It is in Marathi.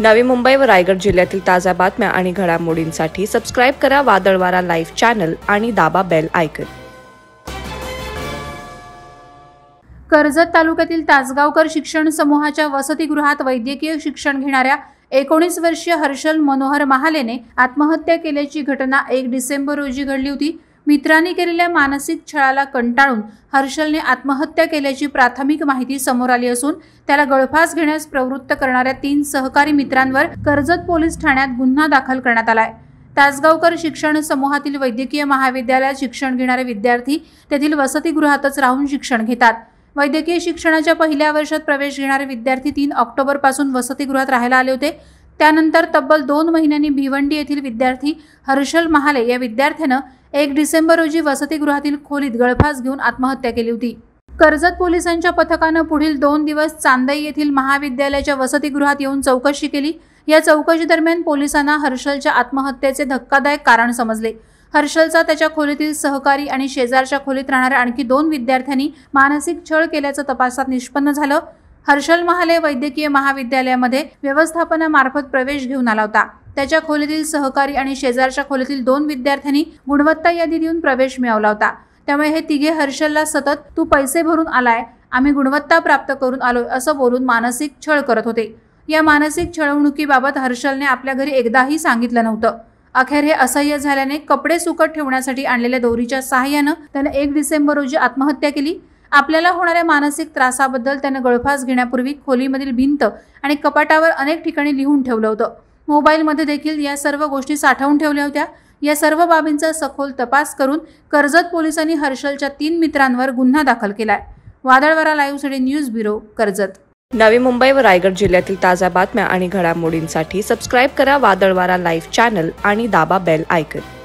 नवी मुंबई व रायगड जिल्ह्यातील ताज्या बातम्या आणि घडामोडींसाठी सबस्क्राईब करा वादळवारा लाईव्ह चॅनल आणि दाबा बेल आयकन कर्जत तालुक्यातील तासगावकर शिक्षण समूहाच्या वसतिगृहात वैद्यकीय शिक्षण घेणाऱ्या एकोणीस वर्षीय हर्षल मनोहर महालेने आत्महत्या केल्याची घटना एक डिसेंबर रोजी घडली होती मित्रांनी केलेल्या मानसिक छळाला कंटाळून हर्षलने आत्महत्या केल्याची प्राथमिक माहिती समोर आली असून त्याला गळफास घेण्यास प्रवृत्त करणाऱ्या तीन सहकारी मित्रांवर कर्जत पोलीस ठाण्यात गुन्हा दाखल करण्यात आलाय तासगावकर शिक्षण समूहातील वैद्यकीय महाविद्यालयात शिक्षण घेणारे विद्यार्थी तेथील वसतिगृहातच राहून शिक्षण घेतात वैद्यकीय शिक्षणाच्या पहिल्या वर्षात प्रवेश घेणारे विद्यार्थी तीन ऑक्टोबरपासून वसतिगृहात राहायला आले होते त्यानंतर तब्बल दोन महिन्यांनी भिवंडी येथील विद्यार्थी हर्षल महाले या विद्यार्थ्यानं एक डिसेंबर रोजी वसतिगृहातील खोलीत गळफास घेऊन आत्महत्या केली होती कर्जत पोलिसांच्या पथकानं पुढील दोन दिवस चांदई येथील महाविद्यालयाच्या वसतिगृहात येऊन चौकशी केली या चौकशी दरम्यान पोलिसांना हर्षलच्या आत्महत्येचे धक्कादायक कारण समजले हर्षलचा त्याच्या खोलीतील सहकारी आणि शेजारच्या खोलीत राहणाऱ्या आणखी दोन विद्यार्थ्यांनी मानसिक छळ केल्याचं तपासात निष्पन्न झालं हर्षल महाले वैद्यकीय महाविद्यालयामध्ये व्यवस्थापनामार्फत प्रवेश घेऊन आला होता त्याच्या खोलीतील सहकारी आणि शेजारच्या खोलीतील दोन विद्यार्थ्यांनी गुणवत्ता यादी देऊन प्रवेश मिळवला होता त्यामुळे हे तिघे हर्षलला सतत तू पैसे भरून आलाय आम्ही गुणवत्ता प्राप्त करून आलो असं बोलून मानसिक छळ करत होते या मानसिक छळवणुकीबाबत हर्षलने आपल्या घरी एकदाही सांगितलं नव्हतं अखेर हे असह्य झाल्याने कपडे सुकट ठेवण्यासाठी आणलेल्या दोरीच्या सहाय्यानं त्यानं एक डिसेंबर रोजी आत्महत्या केली आपल्याला होणाऱ्या मानसिक त्रासाबद्दल त्यानं गळफास घेण्यापूर्वी खोलीमधील भिंत आणि कपाटावर अनेक ठिकाणी लिहून ठेवलं होतं मोबाईलमध्ये देखील या सर्व गोष्टी साठवून ठेवल्या होत्या या सर्व बाबींचा सखोल तपास करून कर्जत पोलिसांनी हर्षलच्या तीन मित्रांवर गुन्हा दाखल केलाय वादळवारा लाईव्ह साठी न्यूज ब्युरो कर्जत नवी मुंबई व रायगड जिल्ह्यातील ताज्या बातम्या आणि घडामोडींसाठी सबस्क्राईब करा वादळवारा लाईव्ह चॅनल आणि दाबा बेल आयकन